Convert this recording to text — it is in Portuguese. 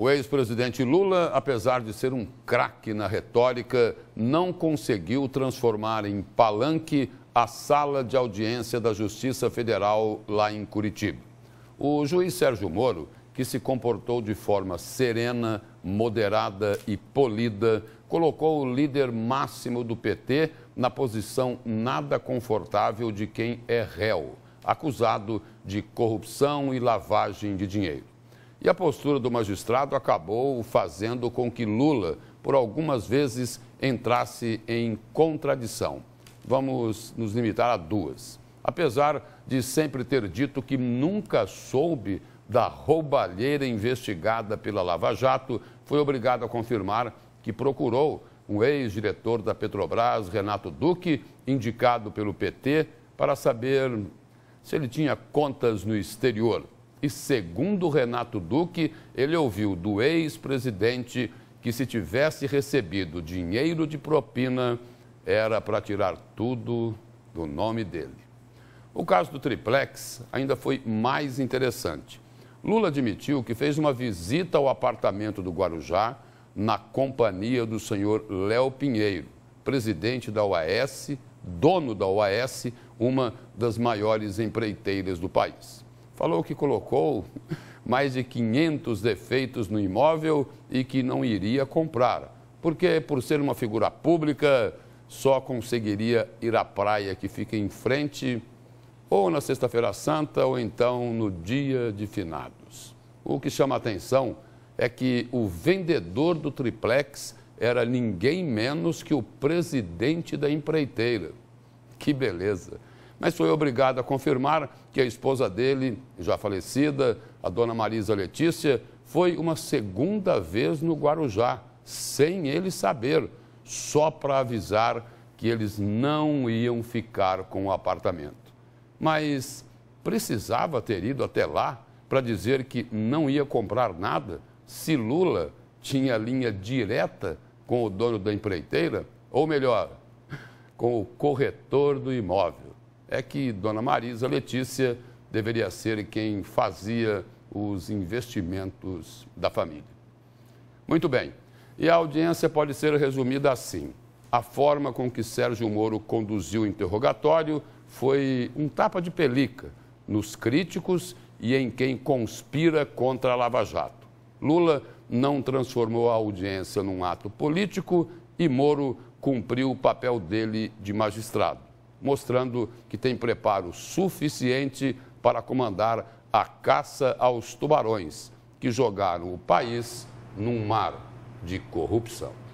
O ex-presidente Lula, apesar de ser um craque na retórica, não conseguiu transformar em palanque a sala de audiência da Justiça Federal lá em Curitiba. O juiz Sérgio Moro, que se comportou de forma serena, moderada e polida, colocou o líder máximo do PT na posição nada confortável de quem é réu, acusado de corrupção e lavagem de dinheiro. E a postura do magistrado acabou fazendo com que Lula, por algumas vezes, entrasse em contradição. Vamos nos limitar a duas. Apesar de sempre ter dito que nunca soube da roubalheira investigada pela Lava Jato, foi obrigado a confirmar que procurou um ex-diretor da Petrobras, Renato Duque, indicado pelo PT, para saber se ele tinha contas no exterior. E segundo Renato Duque, ele ouviu do ex-presidente que se tivesse recebido dinheiro de propina, era para tirar tudo do nome dele. O caso do triplex ainda foi mais interessante. Lula admitiu que fez uma visita ao apartamento do Guarujá na companhia do senhor Léo Pinheiro, presidente da OAS, dono da OAS, uma das maiores empreiteiras do país falou que colocou mais de 500 defeitos no imóvel e que não iria comprar, porque, por ser uma figura pública, só conseguiria ir à praia que fica em frente ou na Sexta-feira Santa ou então no Dia de Finados. O que chama a atenção é que o vendedor do triplex era ninguém menos que o presidente da empreiteira. Que beleza! mas foi obrigado a confirmar que a esposa dele, já falecida, a dona Marisa Letícia, foi uma segunda vez no Guarujá, sem ele saber, só para avisar que eles não iam ficar com o apartamento. Mas precisava ter ido até lá para dizer que não ia comprar nada se Lula tinha linha direta com o dono da empreiteira, ou melhor, com o corretor do imóvel é que Dona Marisa Letícia deveria ser quem fazia os investimentos da família. Muito bem, e a audiência pode ser resumida assim: a forma com que Sérgio Moro conduziu o interrogatório foi um tapa de pelica nos críticos e em quem conspira contra a Lava Jato. Lula não transformou a audiência num ato político e Moro cumpriu o papel dele de magistrado mostrando que tem preparo suficiente para comandar a caça aos tubarões que jogaram o país num mar de corrupção.